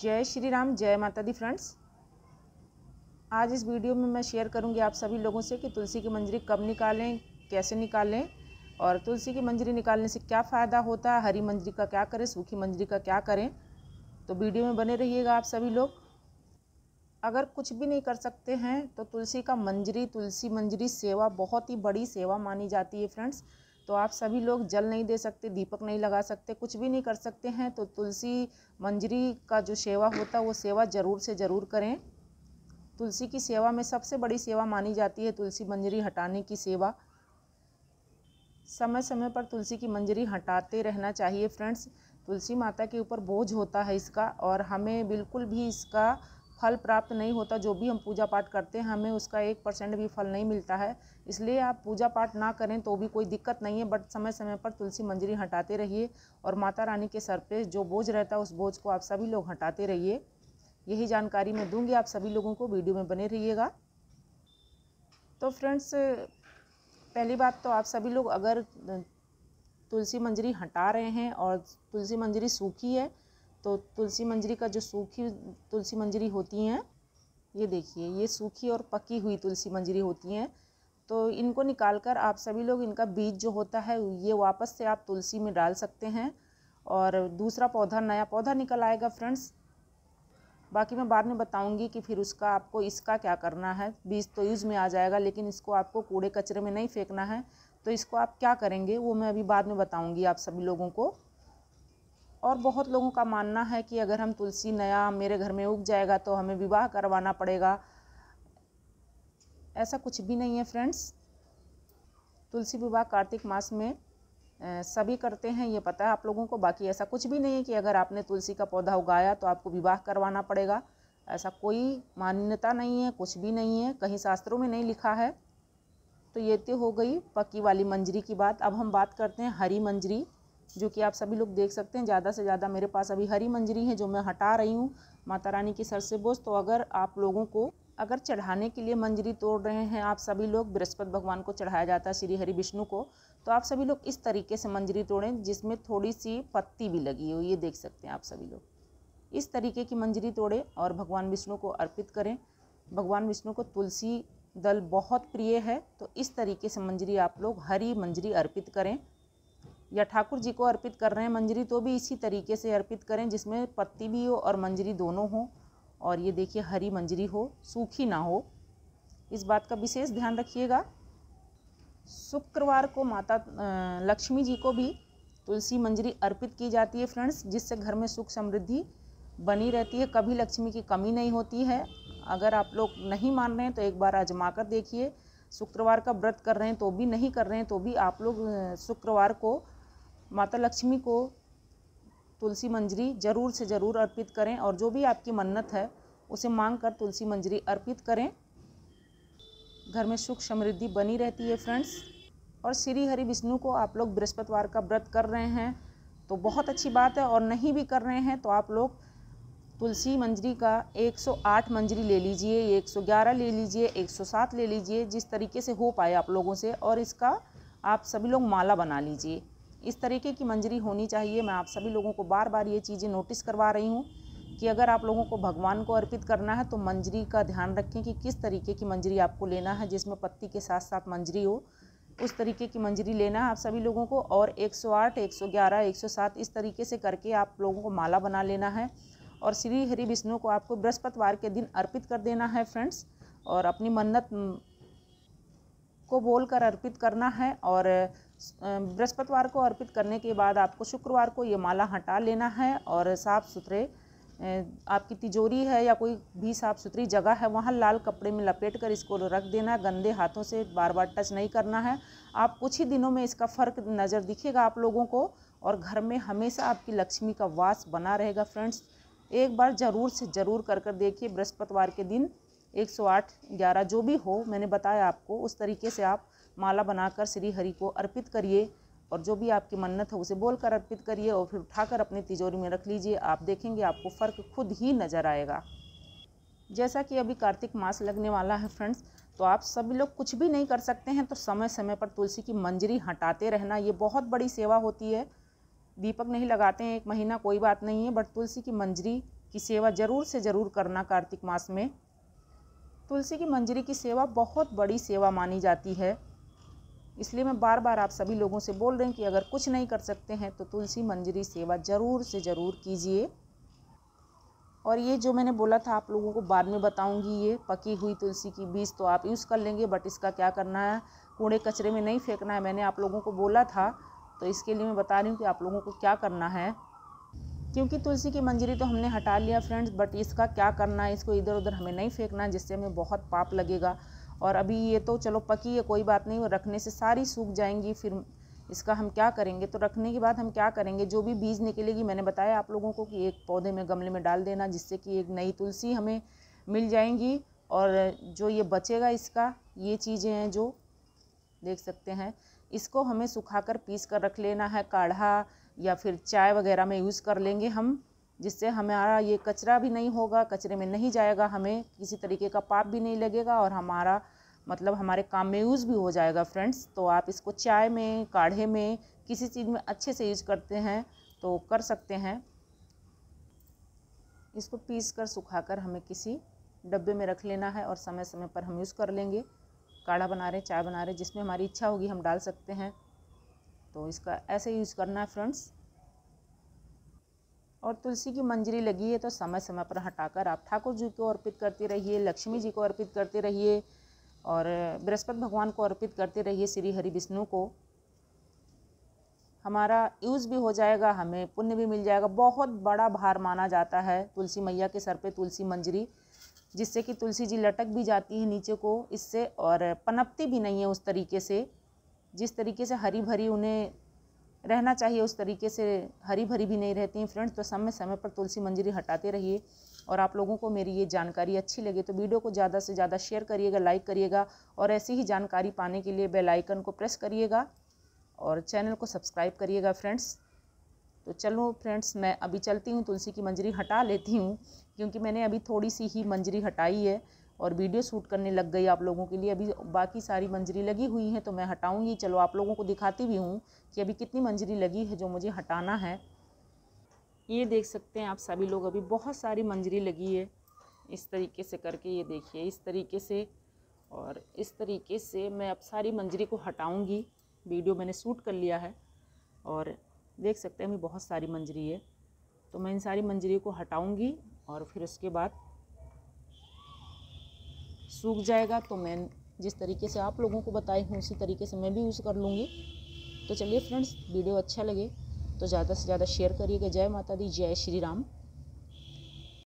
जय श्री राम जय माता दी फ्रेंड्स आज इस वीडियो में मैं शेयर करूंगी आप सभी लोगों से कि तुलसी की मंजरी कब निकालें कैसे निकालें और तुलसी की मंजरी निकालने से क्या फ़ायदा होता है हरी मंजरी का क्या करें सूखी मंजरी का क्या करें तो वीडियो में बने रहिएगा आप सभी लोग अगर कुछ भी नहीं कर सकते हैं तो तुलसी का मंजरी तुलसी मंजरी सेवा बहुत ही बड़ी सेवा मानी जाती है फ्रेंड्स तो आप सभी लोग जल नहीं दे सकते दीपक नहीं लगा सकते कुछ भी नहीं कर सकते हैं तो तुलसी मंजरी का जो सेवा होता है वो सेवा ज़रूर से ज़रूर करें तुलसी की सेवा में सबसे बड़ी सेवा मानी जाती है तुलसी मंजरी हटाने की सेवा समय समय पर तुलसी की मंजरी हटाते रहना चाहिए फ्रेंड्स तुलसी माता के ऊपर बोझ होता है इसका और हमें बिल्कुल भी इसका फल प्राप्त नहीं होता जो भी हम पूजा पाठ करते हैं हमें उसका एक परसेंट भी फल नहीं मिलता है इसलिए आप पूजा पाठ ना करें तो भी कोई दिक्कत नहीं है बट समय समय पर तुलसी मंजरी हटाते रहिए और माता रानी के सर पे जो बोझ रहता है उस बोझ को आप सभी लोग हटाते रहिए यही जानकारी मैं दूँगी आप सभी लोगों को वीडियो में बने रहिएगा तो फ्रेंड्स पहली बात तो आप सभी लोग अगर तुलसी मंजरी हटा रहे हैं और तुलसी मंजरी सूखी है तो तुलसी मंजरी का जो सूखी तुलसी मंजरी होती हैं ये देखिए ये सूखी और पकी हुई तुलसी मंजरी होती हैं तो इनको निकाल कर आप सभी लोग इनका बीज जो होता है ये वापस से आप तुलसी में डाल सकते हैं और दूसरा पौधा नया पौधा निकल आएगा फ्रेंड्स बाकी मैं बाद में बताऊंगी कि फिर उसका आपको इसका क्या करना है बीज तो यूज़ में आ जाएगा लेकिन इसको आपको कूड़े कचरे में नहीं फेंकना है तो इसको आप क्या करेंगे वो मैं अभी बाद में बताऊंगी आप सभी लोगों को और बहुत लोगों का मानना है कि अगर हम तुलसी नया मेरे घर में उग जाएगा तो हमें विवाह करवाना पड़ेगा ऐसा कुछ भी नहीं है फ्रेंड्स तुलसी विवाह कार्तिक मास में सभी करते हैं ये पता है आप लोगों को बाकी ऐसा कुछ भी नहीं है कि अगर आपने तुलसी का पौधा उगाया तो आपको विवाह करवाना पड़ेगा ऐसा कोई मान्यता नहीं है कुछ भी नहीं है कहीं शास्त्रों में नहीं लिखा है तो ये तो हो गई पक्की वाली मंजरी की बात अब हम बात करते हैं हरी मंजरी जो कि आप सभी लोग देख सकते हैं ज़्यादा से ज़्यादा मेरे पास अभी हरी मंजरी है जो मैं हटा रही हूँ माता रानी की सर से बोझ तो अगर आप लोगों को अगर चढ़ाने के लिए मंजरी तोड़ रहे हैं आप सभी लोग बृहस्पति भगवान को चढ़ाया जाता है श्री हरि विष्णु को तो आप सभी लोग इस तरीके से मंजरी तोड़ें जिसमें थोड़ी सी पत्ती भी लगी हो ये देख सकते हैं आप सभी लोग इस तरीके की मंजरी तोड़ें और भगवान विष्णु को अर्पित करें भगवान विष्णु को तुलसी दल बहुत प्रिय है तो इस तरीके से मंजरी आप लोग हरी मंजरी अर्पित करें या ठाकुर जी को अर्पित कर रहे हैं मंजरी तो भी इसी तरीके से अर्पित करें जिसमें पत्ती भी हो और मंजरी दोनों हो और ये देखिए हरी मंजरी हो सूखी ना हो इस बात का विशेष ध्यान रखिएगा शुक्रवार को माता लक्ष्मी जी को भी तुलसी मंजरी अर्पित की जाती है फ्रेंड्स जिससे घर में सुख समृद्धि बनी रहती है कभी लक्ष्मी की कमी नहीं होती है अगर आप लोग नहीं मान रहे हैं तो एक बार आजमा कर देखिए शुक्रवार का व्रत कर रहे हैं तो भी नहीं कर रहे हैं तो भी आप लोग शुक्रवार को माता लक्ष्मी को तुलसी मंजरी ज़रूर से ज़रूर अर्पित करें और जो भी आपकी मन्नत है उसे मांग कर तुलसी मंजरी अर्पित करें घर में सुख समृद्धि बनी रहती है फ्रेंड्स और श्री हरि विष्णु को आप लोग बृहस्पतिवार का व्रत कर रहे हैं तो बहुत अच्छी बात है और नहीं भी कर रहे हैं तो आप लोग तुलसी मंजरी का 108 मंजरी ले लीजिए 111 ले लीजिए 107 ले लीजिए जिस तरीके से हो पाए आप लोगों से और इसका आप सभी लोग माला बना लीजिए इस तरीके की मंजरी होनी चाहिए मैं आप सभी लोगों को बार बार ये चीज़ें नोटिस करवा रही हूँ कि अगर आप लोगों को भगवान को अर्पित करना है तो मंजरी का ध्यान रखें कि किस तरीके की मंजरी आपको लेना है जिसमें पत्ती के साथ साथ मंजरी हो उस तरीके की मंजरी लेना है आप सभी लोगों को और 108, 111, 107 इस तरीके से करके आप लोगों को माला बना लेना है और श्री हरि विष्णु को आपको बृहस्पतिवार के दिन अर्पित कर देना है फ्रेंड्स और अपनी मन्नत को कर अर्पित करना है और बृहस्पतिवार को अर्पित करने के बाद आपको शुक्रवार को ये माला हटा लेना है और साफ़ सुथरे आपकी तिजोरी है या कोई भी साफ़ सुथरी जगह है वहाँ लाल कपड़े में लपेट कर इसको रख देना गंदे हाथों से बार बार टच नहीं करना है आप कुछ ही दिनों में इसका फ़र्क नज़र दिखेगा आप लोगों को और घर में हमेशा आपकी लक्ष्मी का वास बना रहेगा फ्रेंड्स एक बार ज़रूर से ज़रूर कर कर देखिए बृहस्पतिवार के दिन 108 11 जो भी हो मैंने बताया आपको उस तरीके से आप माला बनाकर श्री हरि को अर्पित करिए और जो भी आपकी मन्नत है उसे बोलकर अर्पित करिए और फिर उठाकर अपनी तिजोरी में रख लीजिए आप देखेंगे आपको फ़र्क खुद ही नज़र आएगा जैसा कि अभी कार्तिक मास लगने वाला है फ्रेंड्स तो आप सभी लोग कुछ भी नहीं कर सकते हैं तो समय समय पर तुलसी की मंजरी हटाते रहना ये बहुत बड़ी सेवा होती है दीपक नहीं लगाते हैं एक महीना कोई बात नहीं है बट तुलसी की मंजरी की सेवा ज़रूर से ज़रूर करना कार्तिक मास में तुलसी की मंजरी की सेवा बहुत बड़ी सेवा मानी जाती है इसलिए मैं बार बार आप सभी लोगों से बोल रही हूँ कि अगर कुछ नहीं कर सकते हैं तो तुलसी मंजरी सेवा ज़रूर से ज़रूर कीजिए और ये जो मैंने बोला था आप लोगों को बाद में बताऊंगी ये पकी हुई तुलसी की बीज तो आप यूज़ कर लेंगे बट इसका क्या करना है कूड़े कचरे में नहीं फेंकना है मैंने आप लोगों को बोला था तो इसके लिए मैं बता रही हूँ कि आप लोगों को क्या करना है क्योंकि तुलसी की मंजरी तो हमने हटा लिया फ्रेंड्स बट इसका क्या करना है इसको इधर उधर हमें नहीं फेंकना जिससे हमें बहुत पाप लगेगा और अभी ये तो चलो पकी है कोई बात नहीं रखने से सारी सूख जाएंगी फिर इसका हम क्या करेंगे तो रखने के बाद हम क्या करेंगे जो भी बीज निकलेगी मैंने बताया आप लोगों को कि एक पौधे में गमले में डाल देना जिससे कि एक नई तुलसी हमें मिल जाएंगी और जो ये बचेगा इसका ये चीज़ें हैं जो देख सकते हैं इसको हमें सुखाकर पीस कर रख लेना है काढ़ा या फिर चाय वगैरह में यूज़ कर लेंगे हम जिससे हमारा ये कचरा भी नहीं होगा कचरे में नहीं जाएगा हमें किसी तरीके का पाप भी नहीं लगेगा और हमारा मतलब हमारे काम में यूज़ भी हो जाएगा फ्रेंड्स तो आप इसको चाय में काढ़े में किसी चीज़ में अच्छे से यूज करते हैं तो कर सकते हैं इसको पीस कर सुखा कर हमें किसी डब्बे में रख लेना है और समय समय पर हम यूज़ कर लेंगे काढ़ा बना रहे चाय बना रहे जिसमें हमारी इच्छा होगी हम डाल सकते हैं तो इसका ऐसे यूज़ करना है फ्रेंड्स और तुलसी की मंजरी लगी है तो समय समय पर हटाकर आप ठाकुर जी को अर्पित करते रहिए लक्ष्मी जी को अर्पित करते रहिए और बृहस्पति भगवान को अर्पित करते रहिए श्री हरि विष्णु को हमारा यूज़ भी हो जाएगा हमें पुण्य भी मिल जाएगा बहुत बड़ा भार माना जाता है तुलसी मैया के सर पे तुलसी मंजरी जिससे कि तुलसी जी लटक भी जाती है नीचे को इससे और पनपती भी नहीं है उस तरीके से जिस तरीके से हरी भरी उन्हें रहना चाहिए उस तरीके से हरी भरी भी नहीं रहती हैं फ्रेंड्स तो समय समय पर तुलसी मंजरी हटाते रहिए और आप लोगों को मेरी ये जानकारी अच्छी लगे तो वीडियो को ज़्यादा से ज़्यादा शेयर करिएगा लाइक करिएगा और ऐसी ही जानकारी पाने के लिए बेल आइकन को प्रेस करिएगा और चैनल को सब्सक्राइब करिएगा फ्रेंड्स तो चलो फ्रेंड्स मैं अभी चलती हूँ तुलसी की मंजरी हटा लेती हूँ क्योंकि मैंने अभी थोड़ी सी ही मंजरी हटाई है और वीडियो शूट करने लग गई आप लोगों के लिए अभी बाकी सारी मंजरी लगी हुई हैं तो मैं हटाऊंगी चलो आप लोगों को दिखाती भी हूँ कि अभी कितनी मंजरी लगी है जो मुझे हटाना है ये देख सकते हैं आप सभी लोग अभी बहुत सारी मंजरी लगी है इस तरीके से करके ये देखिए इस तरीके से और इस तरीके से मैं अब सारी मंजरी को हटाऊँगी वीडियो मैंने शूट कर लिया है और देख सकते हैं अभी बहुत सारी मंजरी है तो मैं इन सारी मंजरी को हटाऊँगी और फिर उसके बाद सूख जाएगा तो मैं जिस तरीके से आप लोगों को बताई हूँ उसी तरीके से मैं भी यूज़ कर लूँगी तो चलिए फ्रेंड्स वीडियो अच्छा लगे तो ज़्यादा से ज़्यादा शेयर करिएगा जय माता दी जय श्री राम